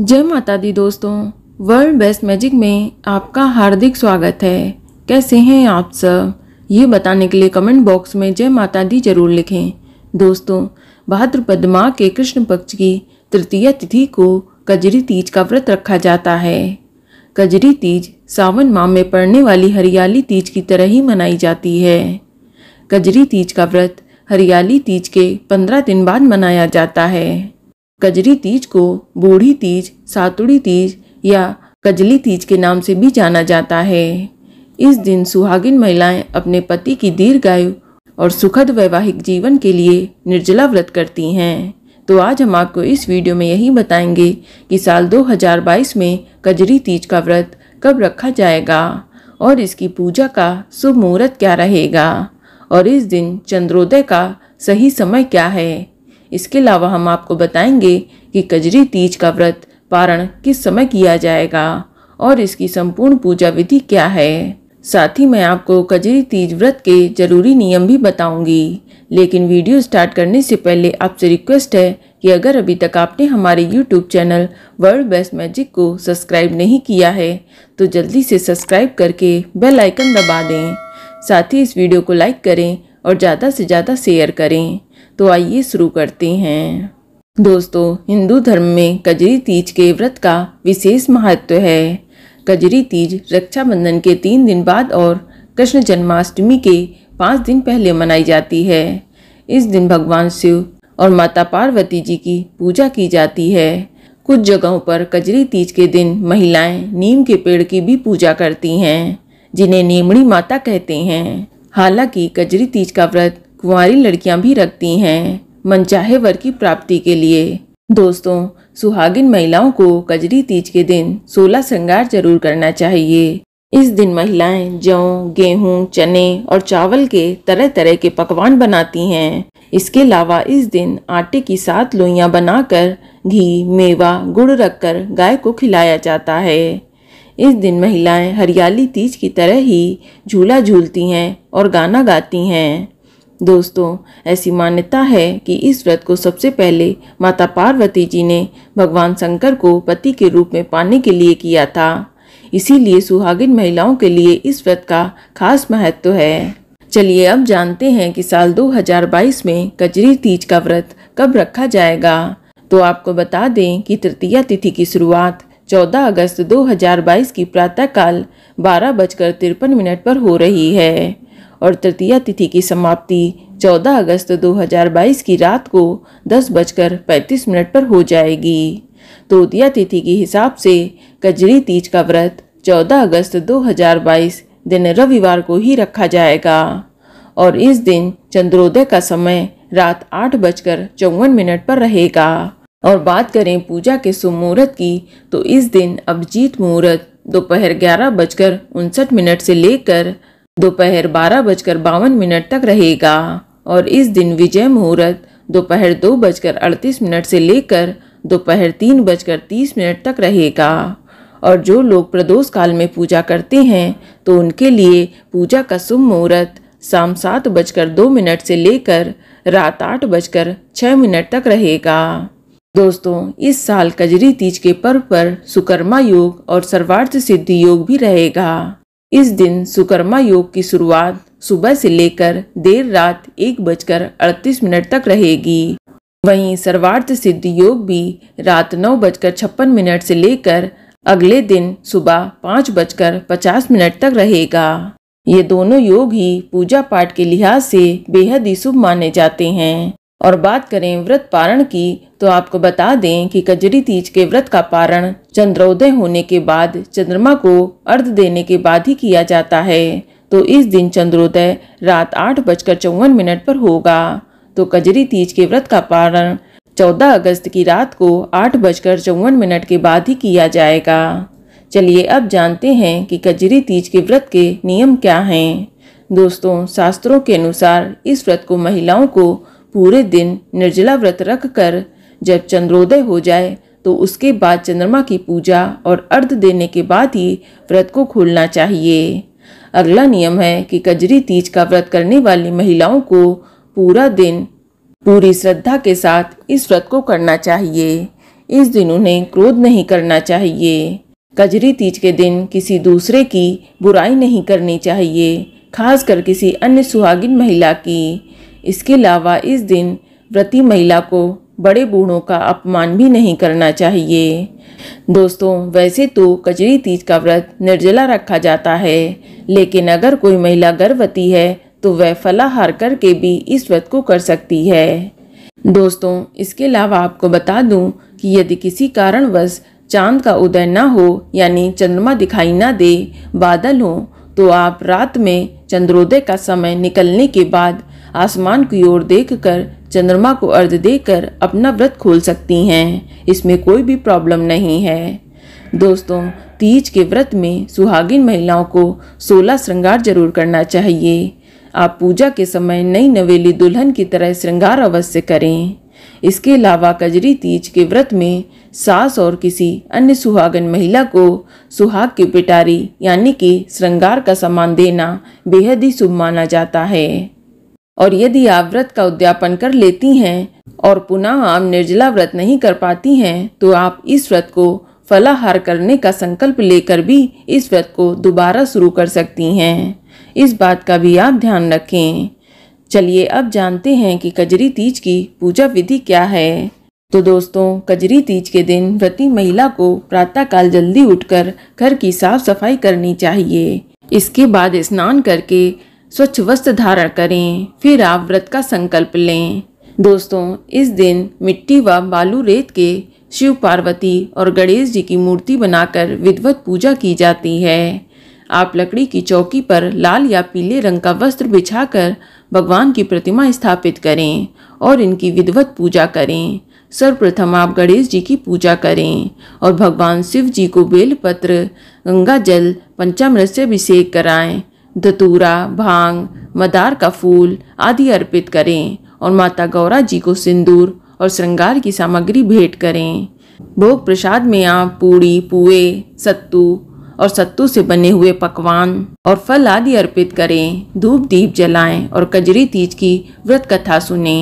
जय माता दी दोस्तों वर्ल्ड बेस्ट मैजिक में आपका हार्दिक स्वागत है कैसे हैं आप सब ये बताने के लिए कमेंट बॉक्स में जय माता दी जरूर लिखें दोस्तों भाद्रपद माह के कृष्ण पक्ष की तृतीय तिथि को कजरी तीज का व्रत रखा जाता है कजरी तीज सावन माह में पड़ने वाली हरियाली तीज की तरह ही मनाई जाती है कजरी तीज का व्रत हरियाली तीज के पंद्रह दिन बाद मनाया जाता है कजरी तीज को बूढ़ी तीज सातुड़ी तीज या कजली तीज के नाम से भी जाना जाता है इस दिन सुहागिन महिलाएं अपने पति की दीर्घायु और सुखद वैवाहिक जीवन के लिए निर्जला व्रत करती हैं तो आज हम आपको इस वीडियो में यही बताएंगे कि साल 2022 में कजरी तीज का व्रत कब रखा जाएगा और इसकी पूजा का शुभ मुहूर्त क्या रहेगा और इस दिन चंद्रोदय का सही समय क्या है इसके अलावा हम आपको बताएंगे कि कजरी तीज का व्रत पारण किस समय किया जाएगा और इसकी संपूर्ण पूजा विधि क्या है साथ ही मैं आपको कजरी तीज व्रत के जरूरी नियम भी बताऊंगी लेकिन वीडियो स्टार्ट करने से पहले आपसे रिक्वेस्ट है कि अगर अभी तक आपने हमारे YouTube channel World Best Magic को सब्सक्राइब नहीं किया है तो जल्दी से सब्सक्राइब करके बेल आइकन दबा दें साथ ही इस वीडियो को लाइक करें और ज़्यादा से ज़्यादा शेयर करें तो आइए शुरू करते हैं दोस्तों हिंदू धर्म में कजरी तीज के व्रत का विशेष महत्व है कजरी तीज रक्षाबंधन के तीन दिन बाद और कृष्ण जन्माष्टमी के पाँच दिन पहले मनाई जाती है इस दिन भगवान शिव और माता पार्वती जी की पूजा की जाती है कुछ जगहों पर कजरी तीज के दिन महिलाएं नीम के पेड़ की भी पूजा करती हैं जिन्हें नेमड़ी माता कहते हैं हालांकि कजरी तीज का व्रत कुंवारी लड़कियां भी रखती हैं मनचाहे वर की प्राप्ति के लिए दोस्तों सुहागिन महिलाओं को कजरी तीज के दिन सोलह श्रृंगार जरूर करना चाहिए इस दिन महिलाएं जौ गेहूं, चने और चावल के तरह तरह के पकवान बनाती हैं इसके अलावा इस दिन आटे की सात लोइयां बनाकर घी मेवा गुड़ रखकर गाय को खिलाया जाता है इस दिन महिलाएं हरियाली तीज की तरह ही झूला झूलती हैं और गाना गाती हैं दोस्तों ऐसी मान्यता है कि इस व्रत को सबसे पहले माता पार्वती जी ने भगवान शंकर को पति के रूप में पाने के लिए किया था इसीलिए सुहागिन महिलाओं के लिए इस व्रत का खास महत्व है चलिए अब जानते हैं कि साल 2022 में कजरी तीज का व्रत कब रखा जाएगा तो आपको बता दें कि तृतीया तिथि की शुरुआत 14 अगस्त 2022 की प्रातःकाल बारह बजकर तिरपन मिनट पर हो रही है और तृतीय तिथि की समाप्ति 14 अगस्त 2022 की रात को दस बजकर पैंतीस मिनट पर हो जाएगी तृतीय तिथि के हिसाब से कजरी तीज का व्रत 14 अगस्त 2022 दिन रविवार को ही रखा जाएगा और इस दिन चंद्रोदय का समय रात आठ बजकर चौवन मिनट पर रहेगा और बात करें पूजा के शुभ मुहूर्त की तो इस दिन अभिजीत मुहूर्त दोपहर ग्यारह बजकर उनसठ मिनट से लेकर दोपहर बारह बजकर बावन मिनट तक रहेगा और इस दिन विजय मुहूर्त दोपहर दो बजकर अड़तीस मिनट से लेकर दोपहर तीन बजकर तीस मिनट तक रहेगा और जो लोग प्रदोष काल में पूजा करते हैं तो उनके लिए पूजा का शुभ मुहूर्त शाम सात बजकर दो मिनट से लेकर रात आठ बजकर छः मिनट तक रहेगा दोस्तों इस साल कजरी तीज के पर्व पर सुकर्मा योग और सर्वार्थ सिद्धि योग भी रहेगा इस दिन सुकर्मा योग की शुरुआत सुबह से लेकर देर रात एक बजकर अड़तीस मिनट तक रहेगी वहीं सर्वार्थ सिद्धि योग भी रात नौ बजकर छप्पन मिनट से लेकर अगले दिन सुबह पाँच बजकर पचास मिनट तक रहेगा ये दोनों योग ही पूजा पाठ के लिहाज से बेहद ही शुभ माने जाते हैं और बात करें व्रत पारण की तो आपको बता दें कि कजरी तीज के व्रत का पारण चंद्रोदय होने के बाद चंद्रमा को अर्ध देने के बाद ही किया जाता है तो इस दिन चंद्रोदय रात आठ बजकर चौवन मिनट पर होगा तो कजरी तीज के व्रत का पारण चौदह अगस्त की रात को आठ बजकर चौवन मिनट के बाद ही किया जाएगा चलिए अब जानते हैं कि कजरी तीज के व्रत के नियम क्या हैं दोस्तों शास्त्रों के अनुसार इस व्रत को महिलाओं को पूरे दिन निर्जला व्रत रख कर जब चंद्रोदय हो जाए तो उसके बाद चंद्रमा की पूजा और अर्ध देने के बाद ही व्रत को खोलना चाहिए अगला नियम है कि कजरी तीज का व्रत करने वाली महिलाओं को पूरा दिन पूरी श्रद्धा के साथ इस व्रत को करना चाहिए इस दिन उन्हें क्रोध नहीं करना चाहिए कजरी तीज के दिन किसी दूसरे की बुराई नहीं करनी चाहिए खासकर किसी अन्य सुहागिन महिला की इसके अलावा इस दिन व्रती महिला को बड़े बूढ़ों का अपमान भी नहीं करना चाहिए दोस्तों वैसे तो कजरी तीज का व्रत निर्जला रखा जाता है लेकिन अगर कोई महिला गर्भवती है तो वह फलाहार करके भी इस व्रत को कर सकती है दोस्तों इसके अलावा आपको बता दूं कि यदि किसी कारणवश चांद का उदय ना हो यानी चंद्रमा दिखाई ना दे बादल हो तो आप रात में चंद्रोदय का समय निकलने के बाद आसमान की ओर देखकर चंद्रमा को अर्ध देकर अपना व्रत खोल सकती हैं इसमें कोई भी प्रॉब्लम नहीं है दोस्तों तीज के व्रत में सुहागिन महिलाओं को सोलह श्रृंगार जरूर करना चाहिए आप पूजा के समय नई नवेली दुल्हन की तरह श्रृंगार अवश्य करें इसके अलावा कजरी तीज के व्रत में सास और किसी अन्य सुहागन महिला को सुहाग की पिटारी यानी कि श्रृंगार का सामान देना बेहद ही शुभ माना जाता है और यदि आप व्रत का उद्यापन कर लेती हैं और पुनः आप निर्जला व्रत नहीं कर पाती हैं तो आप इस व्रत को फलाहार करने का संकल्प लेकर भी इस व्रत को दोबारा शुरू कर सकती हैं इस बात का भी आप ध्यान रखें चलिए अब जानते हैं कि कजरी तीज की पूजा विधि क्या है तो दोस्तों कजरी तीज के दिन व्रती महिला को प्रातःकाल जल्दी उठकर घर की साफ सफाई करनी चाहिए इसके बाद स्नान करके स्वच्छ वस्त्र धारण करें फिर आप व्रत का संकल्प लें दोस्तों इस दिन मिट्टी व बालू रेत के शिव पार्वती और गणेश जी की मूर्ति बनाकर विधवत पूजा की जाती है आप लकड़ी की चौकी पर लाल या पीले रंग का वस्त्र बिछाकर भगवान की प्रतिमा स्थापित करें और इनकी विधवत पूजा करें सर्वप्रथम आप गणेश जी की पूजा करें और भगवान शिव जी को बेलपत्र गंगा जल पंचामृत से अभिषेक कराएं धतूरा भांग मदार का फूल आदि अर्पित करें और माता गौरा जी को सिंदूर और श्रृंगार की सामग्री भेंट करें भोग प्रसाद में आप पूड़ी पुए सत्तू और सत्तू से बने हुए पकवान और फल आदि अर्पित करें धूप दीप जलाएं और कजरी तीज की व्रत कथा सुने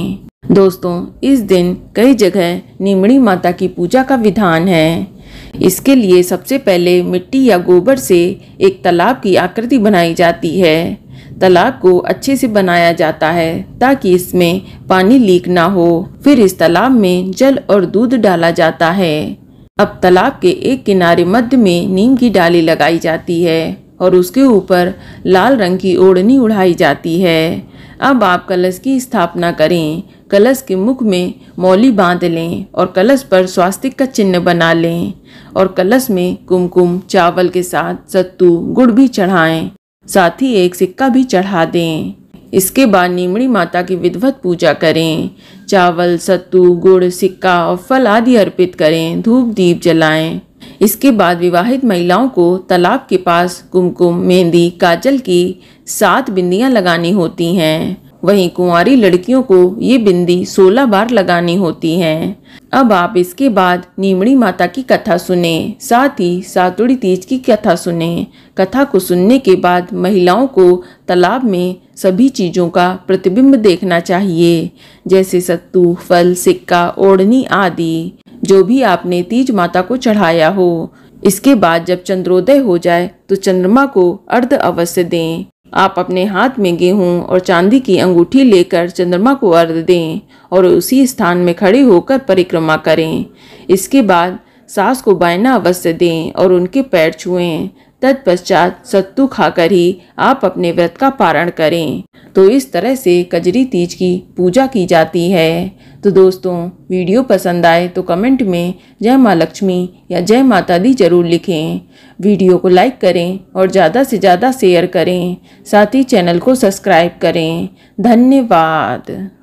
दोस्तों इस दिन कई जगह निमड़ी माता की पूजा का विधान है इसके लिए सबसे पहले मिट्टी या गोबर से एक तालाब की आकृति बनाई जाती है तालाब को अच्छे से बनाया जाता है ताकि इसमें पानी लीक ना हो फिर इस तालाब में जल और दूध डाला जाता है अब तालाब के एक किनारे मध्य में नीम की डाली लगाई जाती है और उसके ऊपर लाल रंग की ओढ़नी उड़ाई जाती है अब आप कलश की स्थापना करें कलश के मुख में मौली बांध लें और कलश पर स्वास्तिक का चिन्ह बना लें और कलश में कुमकुम चावल के साथ सत्तू गुड़ भी चढ़ाएं साथ ही एक सिक्का भी चढ़ा दें इसके बाद नीमड़ी माता की विधवत पूजा करें चावल सत्तू गुड़ सिक्का और फल आदि अर्पित करें धूप दीप जलाएं इसके बाद विवाहित महिलाओं को तालाब के पास कुमकुम मेहंदी काजल की सात बिंदियां लगानी होती हैं वहीं कुंवारी लड़कियों को ये बिंदी सोलह बार लगानी होती हैं अब आप इसके बाद नीमड़ी माता की कथा सुने साथ ही सातुड़ी तीज की कथा सुने कथा को सुनने के बाद महिलाओं को तालाब में सभी चीज़ों का प्रतिबिंब देखना चाहिए जैसे सत्तू फल सिक्का ओढ़नी आदि जो भी आपने तीज माता को चढ़ाया हो इसके बाद जब चंद्रोदय हो जाए तो चंद्रमा को अर्ध अवश्य दें आप अपने हाथ में गेहूं और चांदी की अंगूठी लेकर चंद्रमा को अर्ध दें और उसी स्थान में खड़े होकर परिक्रमा करें इसके बाद सास को बायना अवश्य दें और उनके पैर छुएं तत्पश्चात सत्तू खाकर ही आप अपने व्रत का पारण करें तो इस तरह से कजरी तीज की पूजा की जाती है तो दोस्तों वीडियो पसंद आए तो कमेंट में जय माँ लक्ष्मी या जय माता दी जरूर लिखें वीडियो को लाइक करें और ज़्यादा से ज़्यादा शेयर करें साथ ही चैनल को सब्सक्राइब करें धन्यवाद